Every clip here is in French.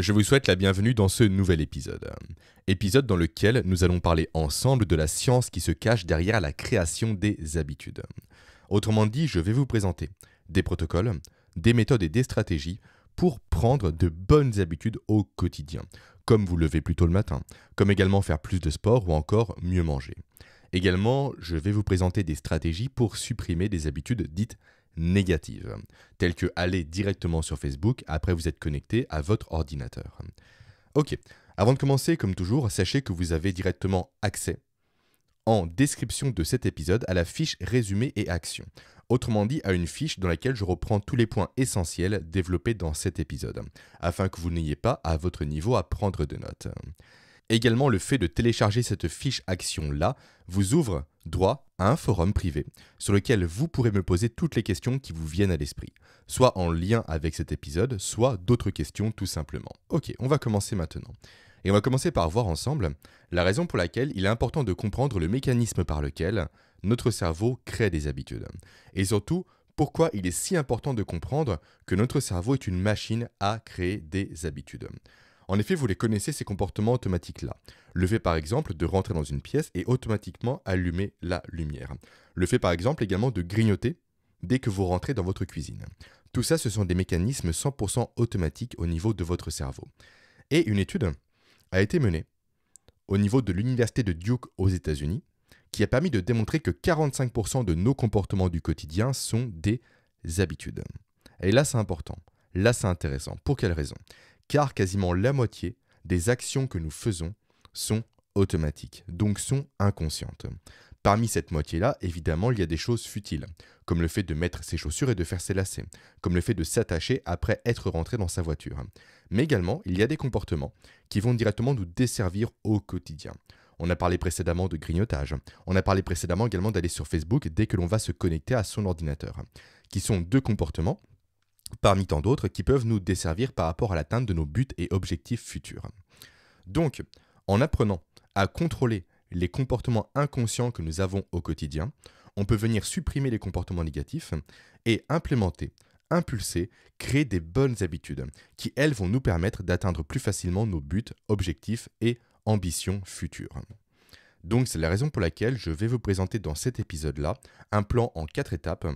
Je vous souhaite la bienvenue dans ce nouvel épisode. Épisode dans lequel nous allons parler ensemble de la science qui se cache derrière la création des habitudes. Autrement dit, je vais vous présenter des protocoles, des méthodes et des stratégies pour prendre de bonnes habitudes au quotidien, comme vous lever plus tôt le matin, comme également faire plus de sport ou encore mieux manger. Également, je vais vous présenter des stratégies pour supprimer des habitudes dites négatives, telles que aller directement sur Facebook après vous être connecté à votre ordinateur. Ok, avant de commencer, comme toujours, sachez que vous avez directement accès en description de cet épisode à la fiche résumé et action, autrement dit à une fiche dans laquelle je reprends tous les points essentiels développés dans cet épisode, afin que vous n'ayez pas à votre niveau à prendre de notes. Également, le fait de télécharger cette fiche action-là vous ouvre droit à un forum privé sur lequel vous pourrez me poser toutes les questions qui vous viennent à l'esprit, soit en lien avec cet épisode, soit d'autres questions tout simplement. Ok, on va commencer maintenant. Et on va commencer par voir ensemble la raison pour laquelle il est important de comprendre le mécanisme par lequel notre cerveau crée des habitudes. Et surtout, pourquoi il est si important de comprendre que notre cerveau est une machine à créer des habitudes. En effet, vous les connaissez, ces comportements automatiques-là. Le fait par exemple de rentrer dans une pièce et automatiquement allumer la lumière. Le fait par exemple également de grignoter dès que vous rentrez dans votre cuisine. Tout ça, ce sont des mécanismes 100% automatiques au niveau de votre cerveau. Et une étude a été menée au niveau de l'université de Duke aux États-Unis qui a permis de démontrer que 45% de nos comportements du quotidien sont des habitudes. Et là, c'est important. Là, c'est intéressant. Pour quelle raison car quasiment la moitié des actions que nous faisons sont automatiques, donc sont inconscientes. Parmi cette moitié-là, évidemment, il y a des choses futiles, comme le fait de mettre ses chaussures et de faire ses lacets, comme le fait de s'attacher après être rentré dans sa voiture. Mais également, il y a des comportements qui vont directement nous desservir au quotidien. On a parlé précédemment de grignotage, on a parlé précédemment également d'aller sur Facebook dès que l'on va se connecter à son ordinateur, qui sont deux comportements parmi tant d'autres qui peuvent nous desservir par rapport à l'atteinte de nos buts et objectifs futurs. Donc, en apprenant à contrôler les comportements inconscients que nous avons au quotidien, on peut venir supprimer les comportements négatifs et implémenter, impulser, créer des bonnes habitudes qui, elles, vont nous permettre d'atteindre plus facilement nos buts, objectifs et ambitions futures. Donc c'est la raison pour laquelle je vais vous présenter dans cet épisode-là un plan en quatre étapes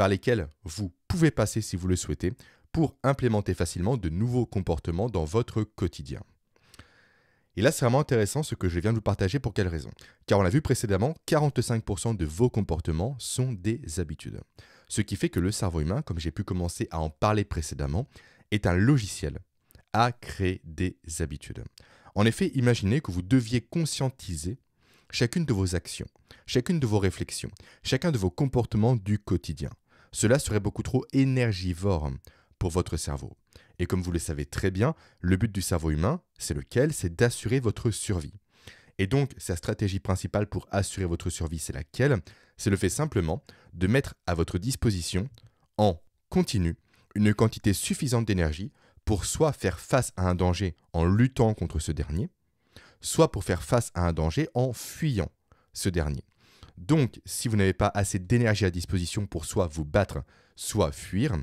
par lesquels vous pouvez passer si vous le souhaitez pour implémenter facilement de nouveaux comportements dans votre quotidien. Et là, c'est vraiment intéressant ce que je viens de vous partager pour quelle raison Car on l'a vu précédemment, 45% de vos comportements sont des habitudes. Ce qui fait que le cerveau humain, comme j'ai pu commencer à en parler précédemment, est un logiciel à créer des habitudes. En effet, imaginez que vous deviez conscientiser chacune de vos actions, chacune de vos réflexions, chacun de vos comportements du quotidien. Cela serait beaucoup trop énergivore pour votre cerveau. Et comme vous le savez très bien, le but du cerveau humain, c'est lequel C'est d'assurer votre survie. Et donc, sa stratégie principale pour assurer votre survie, c'est laquelle C'est le fait simplement de mettre à votre disposition, en continu, une quantité suffisante d'énergie pour soit faire face à un danger en luttant contre ce dernier, soit pour faire face à un danger en fuyant ce dernier. Donc, si vous n'avez pas assez d'énergie à disposition pour soit vous battre, soit fuir,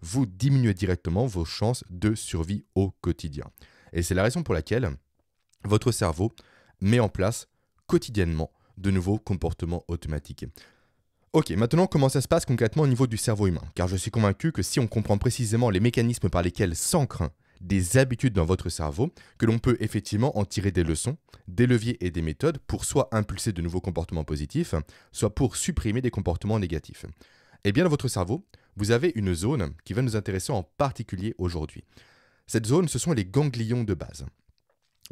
vous diminuez directement vos chances de survie au quotidien. Et c'est la raison pour laquelle votre cerveau met en place quotidiennement de nouveaux comportements automatiques. Ok, maintenant comment ça se passe concrètement au niveau du cerveau humain Car je suis convaincu que si on comprend précisément les mécanismes par lesquels crainte des habitudes dans votre cerveau que l'on peut effectivement en tirer des leçons, des leviers et des méthodes pour soit impulser de nouveaux comportements positifs, soit pour supprimer des comportements négatifs. Et eh bien dans votre cerveau, vous avez une zone qui va nous intéresser en particulier aujourd'hui. Cette zone, ce sont les ganglions de base.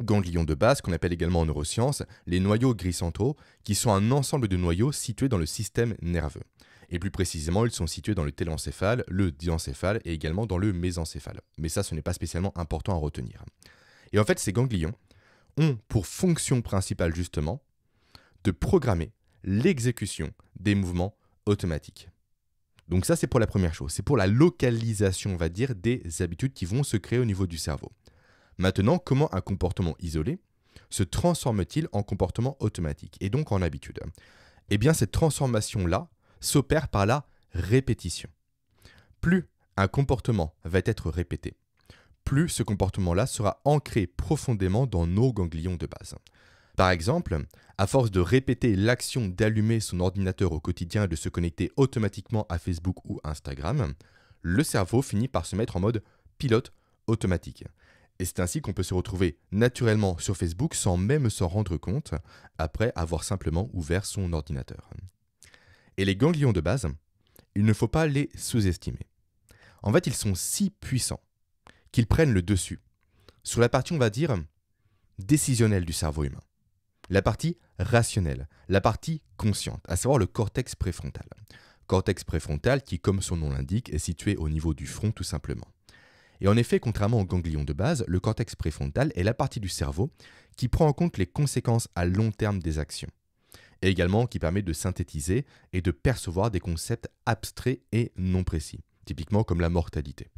Ganglions de base, qu'on appelle également en neurosciences les noyaux gris centraux, qui sont un ensemble de noyaux situés dans le système nerveux et plus précisément, ils sont situés dans le télencéphale, le diencéphale et également dans le mésencéphale. Mais ça, ce n'est pas spécialement important à retenir. Et en fait, ces ganglions ont pour fonction principale justement de programmer l'exécution des mouvements automatiques. Donc ça, c'est pour la première chose. C'est pour la localisation, on va dire, des habitudes qui vont se créer au niveau du cerveau. Maintenant, comment un comportement isolé se transforme-t-il en comportement automatique et donc en habitude Eh bien, cette transformation-là s'opère par la répétition. Plus un comportement va être répété, plus ce comportement-là sera ancré profondément dans nos ganglions de base. Par exemple, à force de répéter l'action d'allumer son ordinateur au quotidien et de se connecter automatiquement à Facebook ou Instagram, le cerveau finit par se mettre en mode pilote automatique. Et c'est ainsi qu'on peut se retrouver naturellement sur Facebook sans même s'en rendre compte après avoir simplement ouvert son ordinateur et les ganglions de base, il ne faut pas les sous-estimer. En fait, ils sont si puissants qu'ils prennent le dessus sur la partie, on va dire, décisionnelle du cerveau humain, la partie rationnelle, la partie consciente, à savoir le cortex préfrontal. Cortex préfrontal qui, comme son nom l'indique, est situé au niveau du front tout simplement. Et en effet, contrairement aux ganglions de base, le cortex préfrontal est la partie du cerveau qui prend en compte les conséquences à long terme des actions et également qui permet de synthétiser et de percevoir des concepts abstraits et non précis, typiquement comme la mortalité.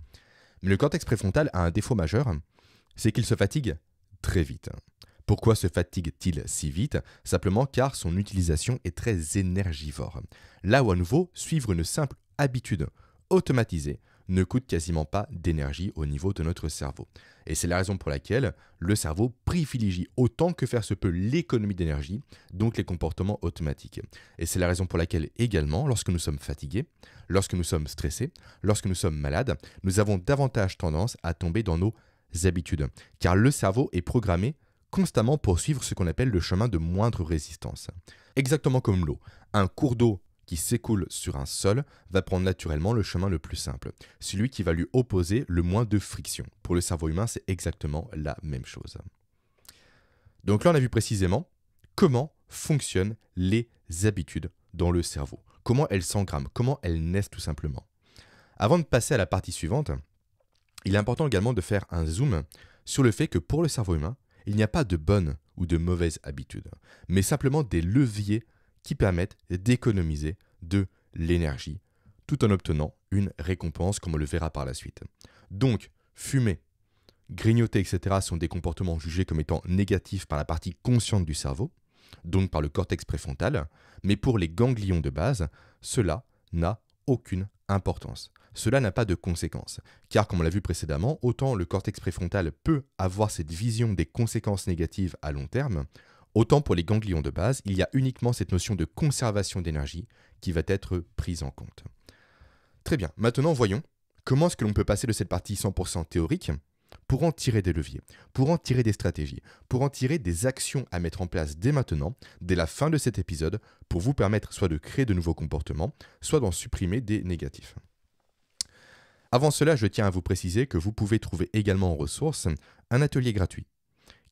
Mais le cortex préfrontal a un défaut majeur, c'est qu'il se fatigue très vite. Pourquoi se fatigue-t-il si vite Simplement car son utilisation est très énergivore. Là où à nouveau, suivre une simple habitude automatisée ne coûte quasiment pas d'énergie au niveau de notre cerveau. Et c'est la raison pour laquelle le cerveau privilégie autant que faire se peut l'économie d'énergie, donc les comportements automatiques. Et c'est la raison pour laquelle également, lorsque nous sommes fatigués, lorsque nous sommes stressés, lorsque nous sommes malades, nous avons davantage tendance à tomber dans nos habitudes, car le cerveau est programmé constamment pour suivre ce qu'on appelle le chemin de moindre résistance. Exactement comme l'eau. Un cours d'eau qui s'écoule sur un sol va prendre naturellement le chemin le plus simple, celui qui va lui opposer le moins de friction. Pour le cerveau humain, c'est exactement la même chose. Donc là, on a vu précisément comment fonctionnent les habitudes dans le cerveau, comment elles s'engramment, comment elles naissent tout simplement. Avant de passer à la partie suivante, il est important également de faire un zoom sur le fait que pour le cerveau humain, il n'y a pas de bonnes ou de mauvaises habitudes, mais simplement des leviers qui permettent d'économiser de l'énergie tout en obtenant une récompense comme on le verra par la suite. Donc, fumer, grignoter, etc. sont des comportements jugés comme étant négatifs par la partie consciente du cerveau, donc par le cortex préfrontal, mais pour les ganglions de base, cela n'a aucune importance. Cela n'a pas de conséquences, car comme on l'a vu précédemment, autant le cortex préfrontal peut avoir cette vision des conséquences négatives à long terme, Autant pour les ganglions de base, il y a uniquement cette notion de conservation d'énergie qui va être prise en compte. Très bien, maintenant voyons comment est-ce que l'on peut passer de cette partie 100% théorique pour en tirer des leviers, pour en tirer des stratégies, pour en tirer des actions à mettre en place dès maintenant, dès la fin de cet épisode, pour vous permettre soit de créer de nouveaux comportements, soit d'en supprimer des négatifs. Avant cela, je tiens à vous préciser que vous pouvez trouver également en ressources un atelier gratuit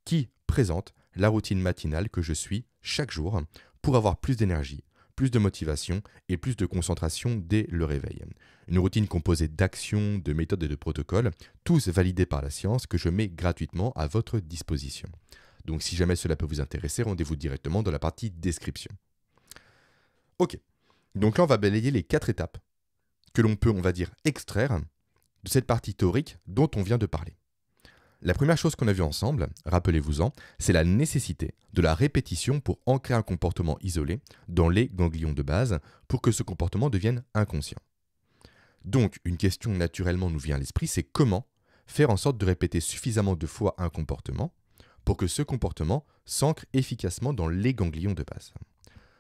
qui présente la routine matinale que je suis chaque jour pour avoir plus d'énergie, plus de motivation et plus de concentration dès le réveil. Une routine composée d'actions, de méthodes et de protocoles, tous validés par la science, que je mets gratuitement à votre disposition. Donc si jamais cela peut vous intéresser, rendez-vous directement dans la partie description. Ok, donc là on va balayer les quatre étapes que l'on peut, on va dire, extraire de cette partie théorique dont on vient de parler. La première chose qu'on a vue ensemble, rappelez-vous-en, c'est la nécessité de la répétition pour ancrer un comportement isolé dans les ganglions de base pour que ce comportement devienne inconscient. Donc, une question naturellement nous vient à l'esprit, c'est comment faire en sorte de répéter suffisamment de fois un comportement pour que ce comportement s'ancre efficacement dans les ganglions de base.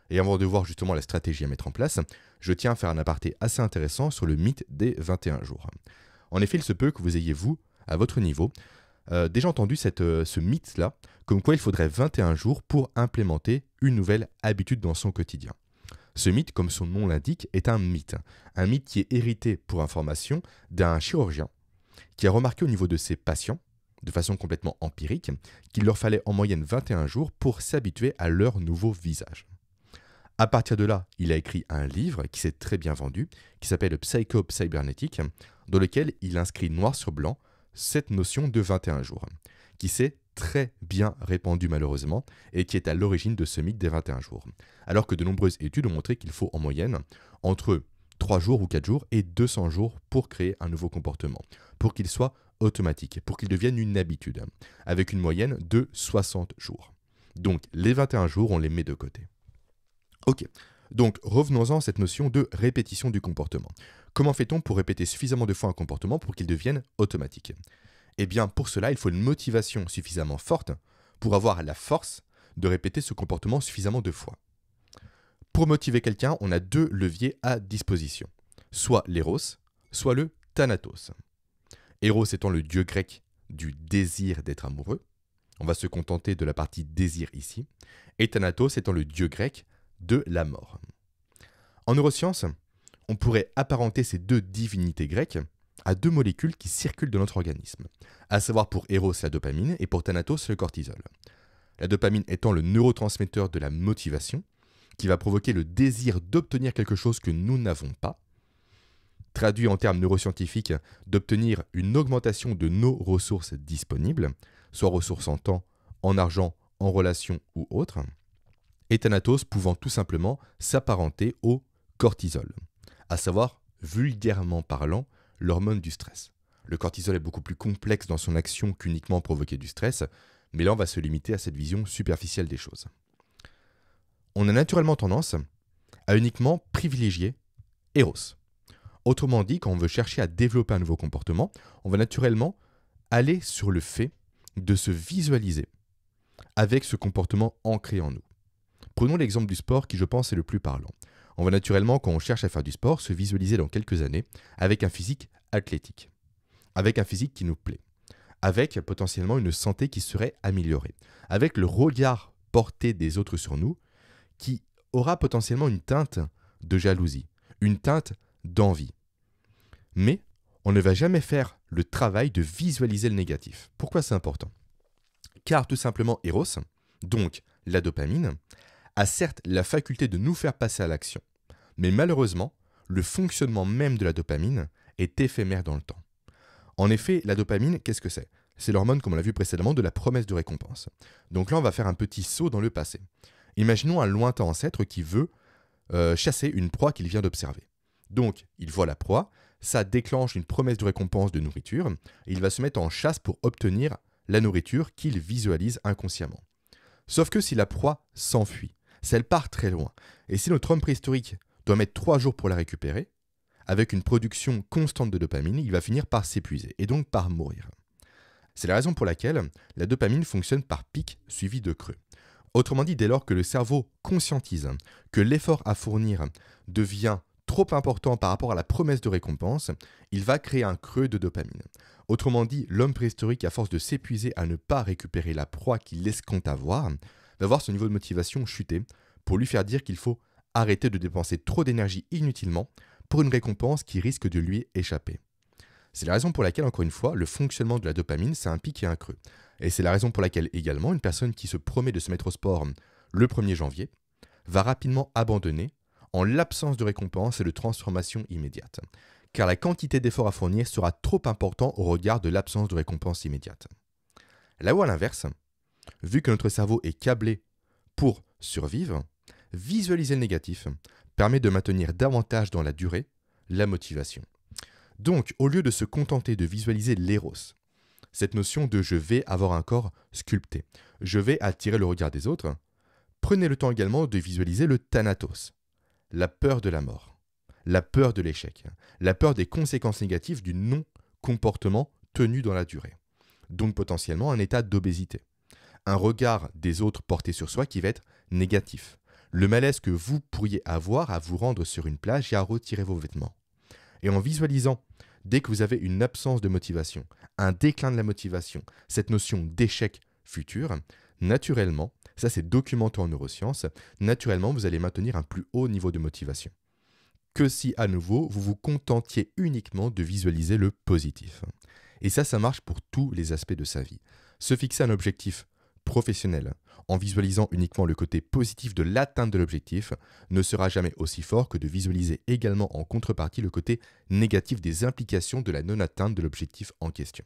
Et avant de voir justement la stratégie à mettre en place, je tiens à faire un aparté assez intéressant sur le mythe des 21 jours. En effet, il se peut que vous ayez, vous, à votre niveau, euh, déjà entendu euh, ce mythe-là, comme quoi il faudrait 21 jours pour implémenter une nouvelle habitude dans son quotidien. Ce mythe, comme son nom l'indique, est un mythe. Un mythe qui est hérité, pour information, d'un chirurgien qui a remarqué au niveau de ses patients, de façon complètement empirique, qu'il leur fallait en moyenne 21 jours pour s'habituer à leur nouveau visage. À partir de là, il a écrit un livre qui s'est très bien vendu, qui s'appelle Psycho Cybernetic, dans lequel il inscrit noir sur blanc cette notion de 21 jours, qui s'est très bien répandue malheureusement et qui est à l'origine de ce mythe des 21 jours. Alors que de nombreuses études ont montré qu'il faut en moyenne entre 3 jours ou 4 jours et 200 jours pour créer un nouveau comportement, pour qu'il soit automatique, pour qu'il devienne une habitude, avec une moyenne de 60 jours. Donc les 21 jours, on les met de côté. Ok, donc revenons-en à cette notion de répétition du comportement. Comment fait-on pour répéter suffisamment de fois un comportement pour qu'il devienne automatique Eh bien pour cela il faut une motivation suffisamment forte pour avoir la force de répéter ce comportement suffisamment de fois. Pour motiver quelqu'un, on a deux leviers à disposition, soit l'Eros, soit le Thanatos. Eros étant le dieu grec du désir d'être amoureux, on va se contenter de la partie désir ici, et Thanatos étant le dieu grec de la mort. En neurosciences, on pourrait apparenter ces deux divinités grecques à deux molécules qui circulent dans notre organisme, à savoir pour Eros la dopamine et pour Thanatos le cortisol. La dopamine étant le neurotransmetteur de la motivation, qui va provoquer le désir d'obtenir quelque chose que nous n'avons pas, traduit en termes neuroscientifiques, d'obtenir une augmentation de nos ressources disponibles, soit ressources en temps, en argent, en relations ou autres, et pouvant tout simplement s'apparenter au cortisol, à savoir, vulgairement parlant, l'hormone du stress. Le cortisol est beaucoup plus complexe dans son action qu'uniquement provoquer du stress, mais là on va se limiter à cette vision superficielle des choses. On a naturellement tendance à uniquement privilégier Eros. Autrement dit, quand on veut chercher à développer un nouveau comportement, on va naturellement aller sur le fait de se visualiser avec ce comportement ancré en nous. Prenons l'exemple du sport qui je pense est le plus parlant. On va naturellement, quand on cherche à faire du sport, se visualiser dans quelques années avec un physique athlétique, avec un physique qui nous plaît, avec potentiellement une santé qui serait améliorée, avec le regard porté des autres sur nous qui aura potentiellement une teinte de jalousie, une teinte d'envie. Mais on ne va jamais faire le travail de visualiser le négatif. Pourquoi c'est important Car tout simplement, Eros, donc la dopamine, a certes la faculté de nous faire passer à l'action, mais malheureusement, le fonctionnement même de la dopamine est éphémère dans le temps. En effet, la dopamine, qu'est-ce que c'est C'est l'hormone, comme on l'a vu précédemment, de la promesse de récompense. Donc là, on va faire un petit saut dans le passé. Imaginons un lointain ancêtre qui veut euh, chasser une proie qu'il vient d'observer. Donc, il voit la proie, ça déclenche une promesse de récompense de nourriture, et il va se mettre en chasse pour obtenir la nourriture qu'il visualise inconsciemment. Sauf que si la proie s'enfuit, elle part très loin. Et si notre homme préhistorique doit mettre trois jours pour la récupérer, avec une production constante de dopamine, il va finir par s'épuiser et donc par mourir. C'est la raison pour laquelle la dopamine fonctionne par pic suivi de creux. Autrement dit, dès lors que le cerveau conscientise que l'effort à fournir devient trop important par rapport à la promesse de récompense, il va créer un creux de dopamine. Autrement dit, l'homme préhistorique, à force de s'épuiser à ne pas récupérer la proie qu'il laisse compte avoir, d'avoir ce niveau de motivation chuté pour lui faire dire qu'il faut arrêter de dépenser trop d'énergie inutilement pour une récompense qui risque de lui échapper. C'est la raison pour laquelle, encore une fois, le fonctionnement de la dopamine, c'est un pic et un creux. Et c'est la raison pour laquelle également une personne qui se promet de se mettre au sport le 1er janvier va rapidement abandonner en l'absence de récompense et de transformation immédiate, car la quantité d'efforts à fournir sera trop importante au regard de l'absence de récompense immédiate. Là où à l'inverse, vu que notre cerveau est câblé pour survivre, visualiser le négatif permet de maintenir davantage dans la durée la motivation. Donc, au lieu de se contenter de visualiser l'éros, cette notion de je vais avoir un corps sculpté, je vais attirer le regard des autres, prenez le temps également de visualiser le thanatos, la peur de la mort, la peur de l'échec, la peur des conséquences négatives du non-comportement tenu dans la durée, donc potentiellement un état d'obésité un regard des autres porté sur soi qui va être négatif. Le malaise que vous pourriez avoir à vous rendre sur une plage et à retirer vos vêtements. Et en visualisant, dès que vous avez une absence de motivation, un déclin de la motivation, cette notion d'échec futur, naturellement, ça c'est documenté en neurosciences, naturellement vous allez maintenir un plus haut niveau de motivation. Que si à nouveau vous vous contentiez uniquement de visualiser le positif. Et ça, ça marche pour tous les aspects de sa vie. Se fixer un objectif professionnel, en visualisant uniquement le côté positif de l'atteinte de l'objectif, ne sera jamais aussi fort que de visualiser également en contrepartie le côté négatif des implications de la non-atteinte de l'objectif en question.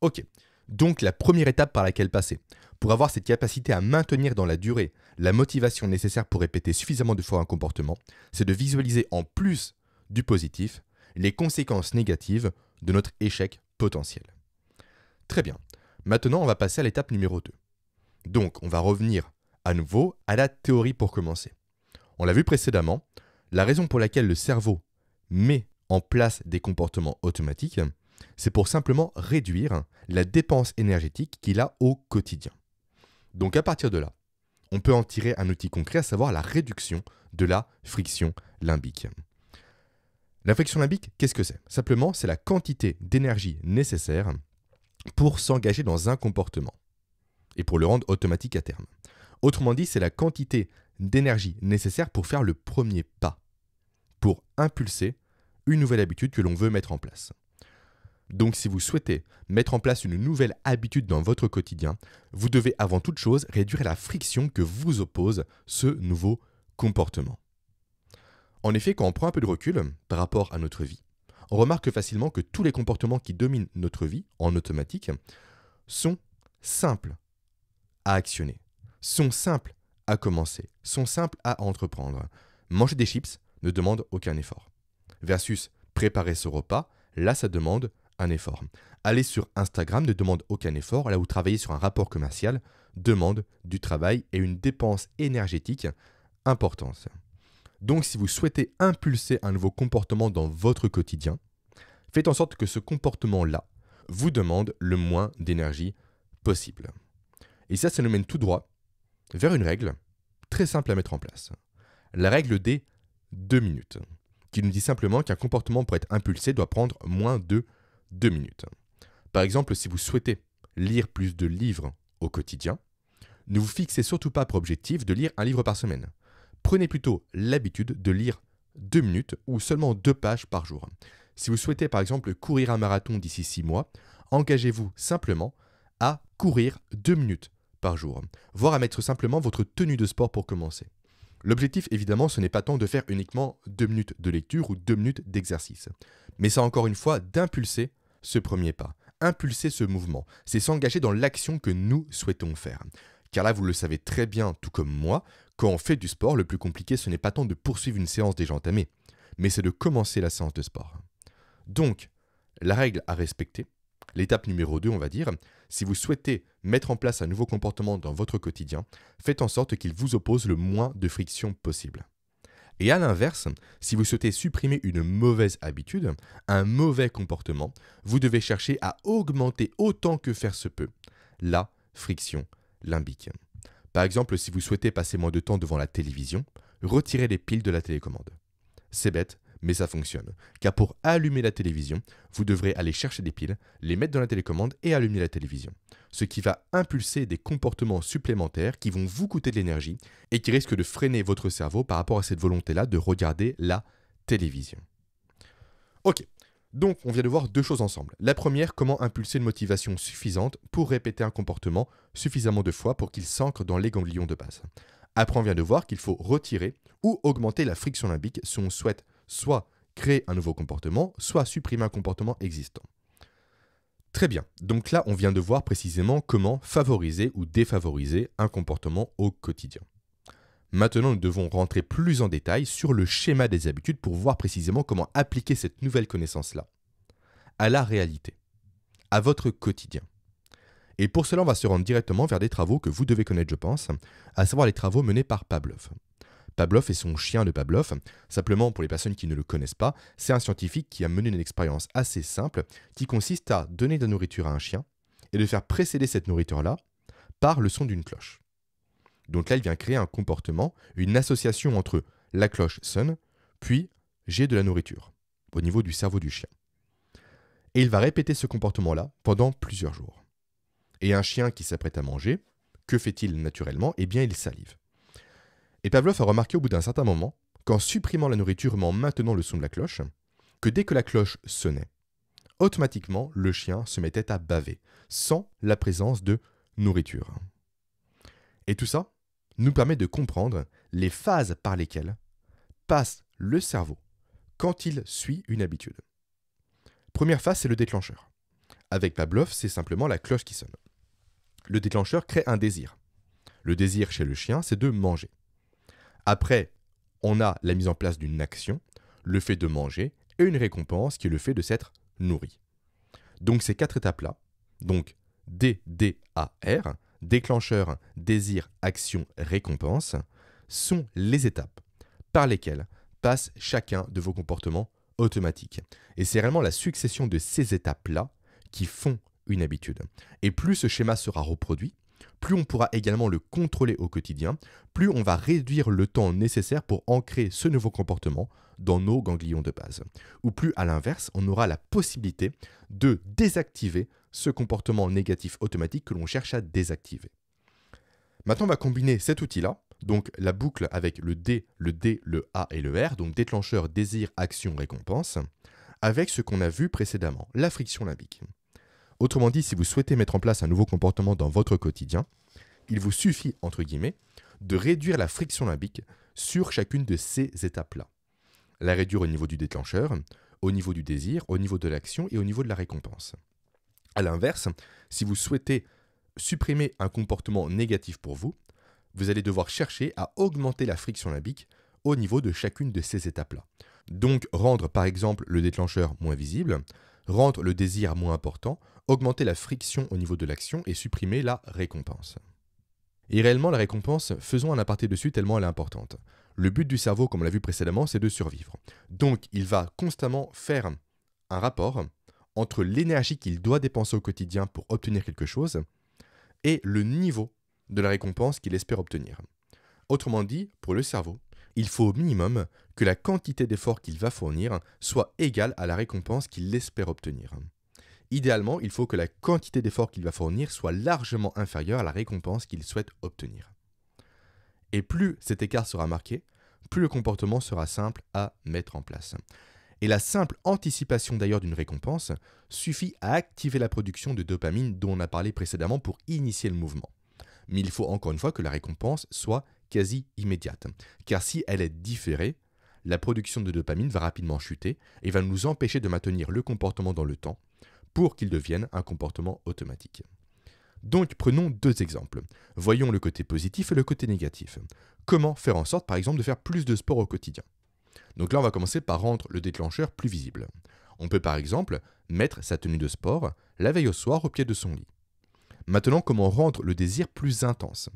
Ok, donc la première étape par laquelle passer. Pour avoir cette capacité à maintenir dans la durée la motivation nécessaire pour répéter suffisamment de fois un comportement, c'est de visualiser en plus du positif les conséquences négatives de notre échec potentiel. Très bien. Maintenant, on va passer à l'étape numéro 2. Donc, on va revenir à nouveau à la théorie pour commencer. On l'a vu précédemment, la raison pour laquelle le cerveau met en place des comportements automatiques, c'est pour simplement réduire la dépense énergétique qu'il a au quotidien. Donc à partir de là, on peut en tirer un outil concret, à savoir la réduction de la friction limbique. La friction limbique, qu'est-ce que c'est Simplement, c'est la quantité d'énergie nécessaire pour s'engager dans un comportement et pour le rendre automatique à terme. Autrement dit, c'est la quantité d'énergie nécessaire pour faire le premier pas, pour impulser une nouvelle habitude que l'on veut mettre en place. Donc si vous souhaitez mettre en place une nouvelle habitude dans votre quotidien, vous devez avant toute chose réduire la friction que vous oppose ce nouveau comportement. En effet, quand on prend un peu de recul par rapport à notre vie, on remarque facilement que tous les comportements qui dominent notre vie en automatique sont simples à actionner, sont simples à commencer, sont simples à entreprendre. Manger des chips ne demande aucun effort. Versus préparer ce repas, là ça demande un effort. Aller sur Instagram ne demande aucun effort, là où travailler sur un rapport commercial demande du travail et une dépense énergétique importante. Donc si vous souhaitez impulser un nouveau comportement dans votre quotidien, faites en sorte que ce comportement-là vous demande le moins d'énergie possible. Et ça, ça nous mène tout droit vers une règle très simple à mettre en place. La règle des deux minutes, qui nous dit simplement qu'un comportement pour être impulsé doit prendre moins de deux minutes. Par exemple, si vous souhaitez lire plus de livres au quotidien, ne vous fixez surtout pas pour objectif de lire un livre par semaine. Prenez plutôt l'habitude de lire 2 minutes ou seulement 2 pages par jour. Si vous souhaitez par exemple courir un marathon d'ici 6 mois, engagez-vous simplement à courir 2 minutes par jour, voire à mettre simplement votre tenue de sport pour commencer. L'objectif, évidemment, ce n'est pas tant de faire uniquement 2 minutes de lecture ou 2 minutes d'exercice, mais c'est encore une fois d'impulser ce premier pas, impulser ce mouvement, c'est s'engager dans l'action que nous souhaitons faire. Car là, vous le savez très bien, tout comme moi, quand on fait du sport, le plus compliqué, ce n'est pas tant de poursuivre une séance déjà entamée, mais c'est de commencer la séance de sport. Donc, la règle à respecter, l'étape numéro 2, on va dire, si vous souhaitez mettre en place un nouveau comportement dans votre quotidien, faites en sorte qu'il vous oppose le moins de friction possible. Et à l'inverse, si vous souhaitez supprimer une mauvaise habitude, un mauvais comportement, vous devez chercher à augmenter autant que faire se peut la friction limbique. Par exemple, si vous souhaitez passer moins de temps devant la télévision, retirez les piles de la télécommande. C'est bête, mais ça fonctionne, car pour allumer la télévision, vous devrez aller chercher des piles, les mettre dans la télécommande et allumer la télévision, ce qui va impulser des comportements supplémentaires qui vont vous coûter de l'énergie et qui risquent de freiner votre cerveau par rapport à cette volonté-là de regarder la télévision. Ok, donc, on vient de voir deux choses ensemble. La première, comment impulser une motivation suffisante pour répéter un comportement suffisamment de fois pour qu'il s'ancre dans les ganglions de base. Après, on vient de voir qu'il faut retirer ou augmenter la friction limbique si on souhaite soit créer un nouveau comportement, soit supprimer un comportement existant. Très bien, donc là on vient de voir précisément comment favoriser ou défavoriser un comportement au quotidien. Maintenant, nous devons rentrer plus en détail sur le schéma des habitudes pour voir précisément comment appliquer cette nouvelle connaissance-là à la réalité, à votre quotidien. Et pour cela, on va se rendre directement vers des travaux que vous devez connaître, je pense, à savoir les travaux menés par Pavlov. Pavlov et son chien de Pavlov. Simplement, pour les personnes qui ne le connaissent pas, c'est un scientifique qui a mené une expérience assez simple qui consiste à donner de la nourriture à un chien et de faire précéder cette nourriture-là par le son d'une cloche. Donc là, il vient créer un comportement, une association entre la cloche sonne, puis j'ai de la nourriture, au niveau du cerveau du chien. Et il va répéter ce comportement-là pendant plusieurs jours. Et un chien qui s'apprête à manger, que fait-il naturellement Eh bien, il salive. Et Pavlov a remarqué au bout d'un certain moment qu'en supprimant la nourriture mais en maintenant le son de la cloche, que dès que la cloche sonnait, automatiquement le chien se mettait à baver, sans la présence de nourriture. Et tout ça nous permet de comprendre les phases par lesquelles passe le cerveau quand il suit une habitude. Première phase, c'est le déclencheur. Avec Pavlov, c'est simplement la cloche qui sonne. Le déclencheur crée un désir. Le désir chez le chien, c'est de manger. Après, on a la mise en place d'une action, le fait de manger, et une récompense qui est le fait de s'être nourri. Donc ces quatre étapes-là, donc D, D, A, R, déclencheur, désir, action, récompense, sont les étapes par lesquelles passe chacun de vos comportements automatiques. Et c'est vraiment la succession de ces étapes-là qui font une habitude. Et plus ce schéma sera reproduit, plus on pourra également le contrôler au quotidien, plus on va réduire le temps nécessaire pour ancrer ce nouveau comportement dans nos ganglions de base. Ou plus à l'inverse, on aura la possibilité de désactiver ce comportement négatif automatique que l'on cherche à désactiver. Maintenant, on va combiner cet outil-là, donc la boucle avec le D, le D, le A et le R, donc déclencheur, désir, action, récompense, avec ce qu'on a vu précédemment, la friction limbique. Autrement dit, si vous souhaitez mettre en place un nouveau comportement dans votre quotidien, il vous suffit, entre guillemets, de réduire la friction limbique sur chacune de ces étapes-là. La réduire au niveau du déclencheur, au niveau du désir, au niveau de l'action et au niveau de la récompense. A l'inverse, si vous souhaitez supprimer un comportement négatif pour vous, vous allez devoir chercher à augmenter la friction limbique au niveau de chacune de ces étapes-là. Donc rendre par exemple le déclencheur moins visible, rendre le désir moins important, augmenter la friction au niveau de l'action et supprimer la récompense. Et réellement, la récompense, faisons un aparté dessus tellement elle est importante. Le but du cerveau, comme on l'a vu précédemment, c'est de survivre. Donc, il va constamment faire un rapport entre l'énergie qu'il doit dépenser au quotidien pour obtenir quelque chose et le niveau de la récompense qu'il espère obtenir. Autrement dit, pour le cerveau, il faut au minimum que la quantité d'effort qu'il va fournir soit égale à la récompense qu'il espère obtenir. Idéalement, il faut que la quantité d'effort qu'il va fournir soit largement inférieure à la récompense qu'il souhaite obtenir. Et plus cet écart sera marqué, plus le comportement sera simple à mettre en place. Et la simple anticipation d'ailleurs d'une récompense suffit à activer la production de dopamine dont on a parlé précédemment pour initier le mouvement. Mais il faut encore une fois que la récompense soit quasi immédiate, car si elle est différée, la production de dopamine va rapidement chuter et va nous empêcher de maintenir le comportement dans le temps, pour qu'il devienne un comportement automatique. Donc prenons deux exemples. Voyons le côté positif et le côté négatif. Comment faire en sorte par exemple de faire plus de sport au quotidien Donc là on va commencer par rendre le déclencheur plus visible. On peut par exemple mettre sa tenue de sport la veille au soir au pied de son lit. Maintenant, comment rendre le désir plus intense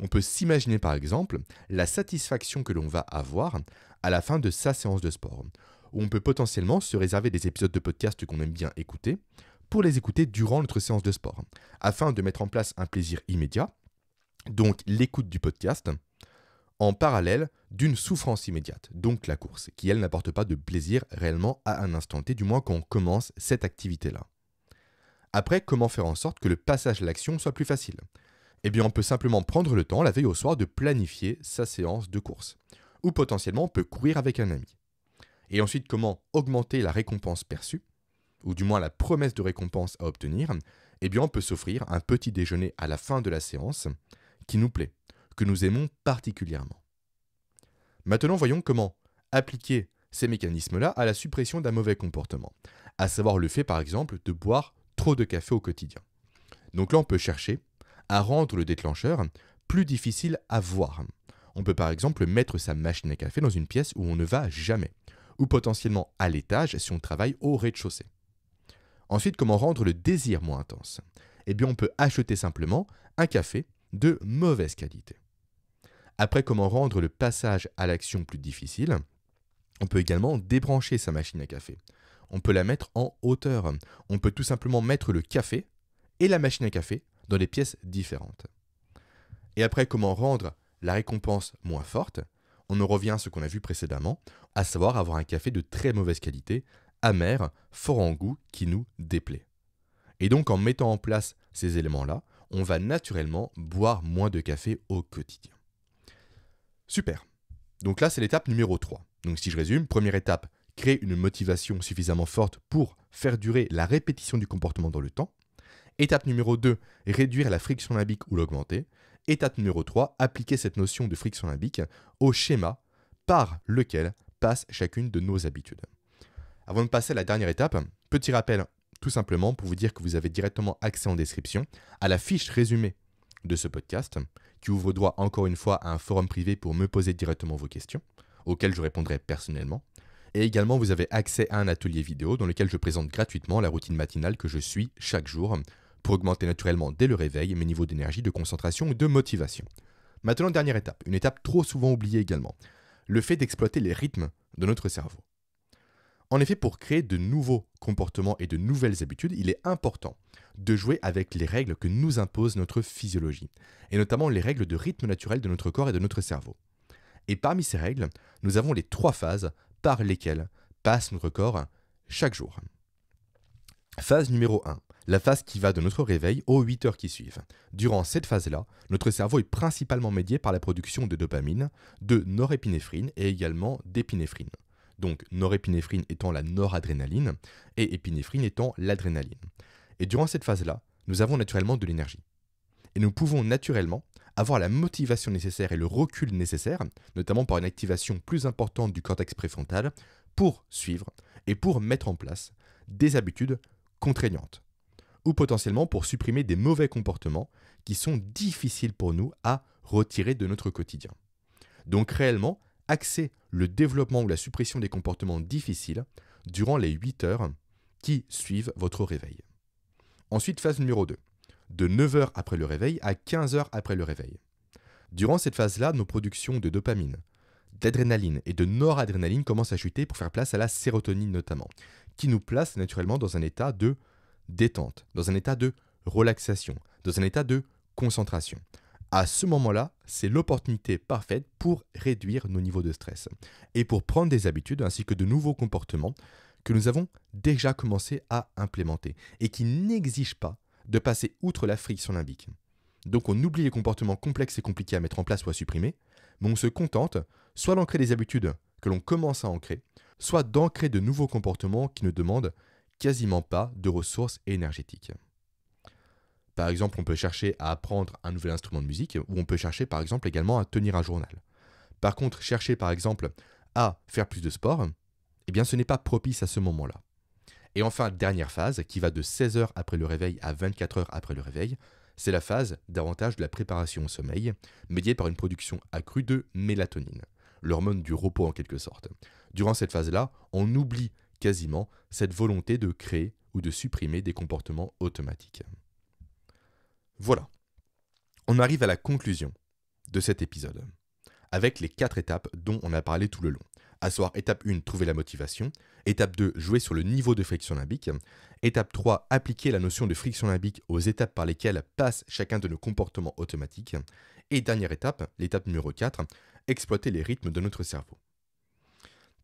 On peut s'imaginer par exemple la satisfaction que l'on va avoir à la fin de sa séance de sport où on peut potentiellement se réserver des épisodes de podcast qu'on aime bien écouter pour les écouter durant notre séance de sport, afin de mettre en place un plaisir immédiat, donc l'écoute du podcast, en parallèle d'une souffrance immédiate, donc la course, qui elle n'apporte pas de plaisir réellement à un instant T, du moins quand on commence cette activité-là. Après, comment faire en sorte que le passage à l'action soit plus facile Eh bien, on peut simplement prendre le temps, la veille au soir, de planifier sa séance de course. Ou potentiellement, on peut courir avec un ami et ensuite comment augmenter la récompense perçue, ou du moins la promesse de récompense à obtenir, eh bien on peut s'offrir un petit déjeuner à la fin de la séance qui nous plaît, que nous aimons particulièrement. Maintenant voyons comment appliquer ces mécanismes-là à la suppression d'un mauvais comportement, à savoir le fait par exemple de boire trop de café au quotidien. Donc là on peut chercher à rendre le déclencheur plus difficile à voir. On peut par exemple mettre sa machine à café dans une pièce où on ne va jamais, ou potentiellement à l'étage si on travaille au rez-de-chaussée. Ensuite, comment rendre le désir moins intense Eh bien, on peut acheter simplement un café de mauvaise qualité. Après, comment rendre le passage à l'action plus difficile On peut également débrancher sa machine à café. On peut la mettre en hauteur. On peut tout simplement mettre le café et la machine à café dans des pièces différentes. Et après, comment rendre la récompense moins forte on en revient à ce qu'on a vu précédemment, à savoir avoir un café de très mauvaise qualité, amer, fort en goût, qui nous déplaît. Et donc en mettant en place ces éléments-là, on va naturellement boire moins de café au quotidien. Super. Donc là, c'est l'étape numéro 3. Donc si je résume, première étape, créer une motivation suffisamment forte pour faire durer la répétition du comportement dans le temps. Étape numéro 2, réduire la friction limbique ou l'augmenter. Étape numéro 3, appliquer cette notion de friction limbique au schéma par lequel passe chacune de nos habitudes. Avant de passer à la dernière étape, petit rappel tout simplement pour vous dire que vous avez directement accès en description à la fiche résumée de ce podcast, qui ouvre droit encore une fois à un forum privé pour me poser directement vos questions, auxquelles je répondrai personnellement. Et également, vous avez accès à un atelier vidéo dans lequel je présente gratuitement la routine matinale que je suis chaque jour pour augmenter naturellement dès le réveil mes niveaux d'énergie, de concentration et de motivation. Maintenant, dernière étape, une étape trop souvent oubliée également, le fait d'exploiter les rythmes de notre cerveau. En effet, pour créer de nouveaux comportements et de nouvelles habitudes, il est important de jouer avec les règles que nous impose notre physiologie, et notamment les règles de rythme naturel de notre corps et de notre cerveau. Et parmi ces règles, nous avons les trois phases par lesquelles passe notre corps chaque jour. Phase numéro 1, la phase qui va de notre réveil aux 8 heures qui suivent. Durant cette phase-là, notre cerveau est principalement médié par la production de dopamine, de norépinéphrine et également d'épinéphrine. Donc norépinéphrine étant la noradrénaline et épinéphrine étant l'adrénaline. Et durant cette phase-là, nous avons naturellement de l'énergie. Et nous pouvons naturellement avoir la motivation nécessaire et le recul nécessaire, notamment par une activation plus importante du cortex préfrontal, pour suivre et pour mettre en place des habitudes contraignantes ou potentiellement pour supprimer des mauvais comportements qui sont difficiles pour nous à retirer de notre quotidien. Donc réellement, axer le développement ou la suppression des comportements difficiles durant les 8 heures qui suivent votre réveil. Ensuite, phase numéro 2, de 9 heures après le réveil à 15 heures après le réveil. Durant cette phase-là, nos productions de dopamine, d'adrénaline et de noradrénaline commencent à chuter pour faire place à la sérotonine notamment, qui nous place naturellement dans un état de détente, dans un état de relaxation, dans un état de concentration. À ce moment-là, c'est l'opportunité parfaite pour réduire nos niveaux de stress et pour prendre des habitudes ainsi que de nouveaux comportements que nous avons déjà commencé à implémenter et qui n'exigent pas de passer outre la friction limbique. Donc on oublie les comportements complexes et compliqués à mettre en place ou à supprimer, mais on se contente soit d'ancrer des habitudes que l'on commence à ancrer, soit d'ancrer de nouveaux comportements qui ne demandent quasiment pas de ressources énergétiques. Par exemple, on peut chercher à apprendre un nouvel instrument de musique ou on peut chercher par exemple également à tenir un journal. Par contre, chercher par exemple à faire plus de sport, eh bien ce n'est pas propice à ce moment-là. Et enfin, dernière phase, qui va de 16 heures après le réveil à 24 heures après le réveil, c'est la phase davantage de la préparation au sommeil, médiée par une production accrue de mélatonine, l'hormone du repos en quelque sorte. Durant cette phase-là, on oublie quasiment cette volonté de créer ou de supprimer des comportements automatiques. Voilà, on arrive à la conclusion de cet épisode, avec les quatre étapes dont on a parlé tout le long. Asseoir étape 1, trouver la motivation. Étape 2, jouer sur le niveau de friction limbique. Étape 3, appliquer la notion de friction limbique aux étapes par lesquelles passe chacun de nos comportements automatiques. Et dernière étape, l'étape numéro 4, exploiter les rythmes de notre cerveau.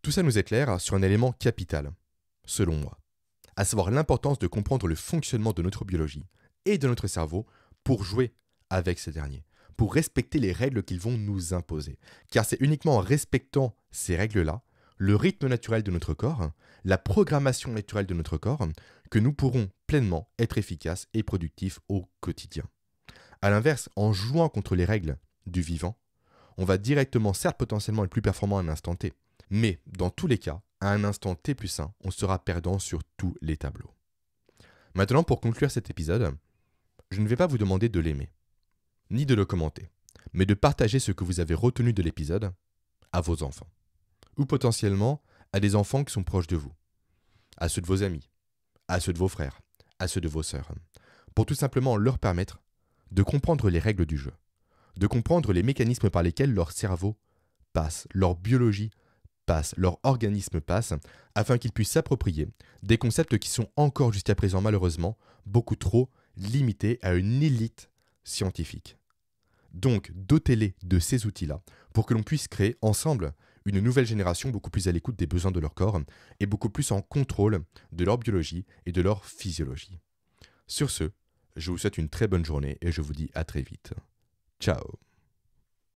Tout ça nous éclaire sur un élément capital, selon moi, à savoir l'importance de comprendre le fonctionnement de notre biologie et de notre cerveau pour jouer avec ces derniers, pour respecter les règles qu'ils vont nous imposer. Car c'est uniquement en respectant ces règles-là, le rythme naturel de notre corps, la programmation naturelle de notre corps, que nous pourrons pleinement être efficaces et productifs au quotidien. A l'inverse, en jouant contre les règles du vivant, on va directement, certes potentiellement être plus performant à un instant T, mais dans tous les cas, à un instant T plus on sera perdant sur tous les tableaux. Maintenant, pour conclure cet épisode, je ne vais pas vous demander de l'aimer, ni de le commenter, mais de partager ce que vous avez retenu de l'épisode à vos enfants, ou potentiellement à des enfants qui sont proches de vous, à ceux de vos amis, à ceux de vos frères, à ceux de vos sœurs, pour tout simplement leur permettre de comprendre les règles du jeu, de comprendre les mécanismes par lesquels leur cerveau passe, leur biologie, leur organisme passe, afin qu'ils puissent s'approprier des concepts qui sont encore jusqu'à présent malheureusement beaucoup trop limités à une élite scientifique. Donc, dotez-les de ces outils-là pour que l'on puisse créer ensemble une nouvelle génération beaucoup plus à l'écoute des besoins de leur corps et beaucoup plus en contrôle de leur biologie et de leur physiologie. Sur ce, je vous souhaite une très bonne journée et je vous dis à très vite. Ciao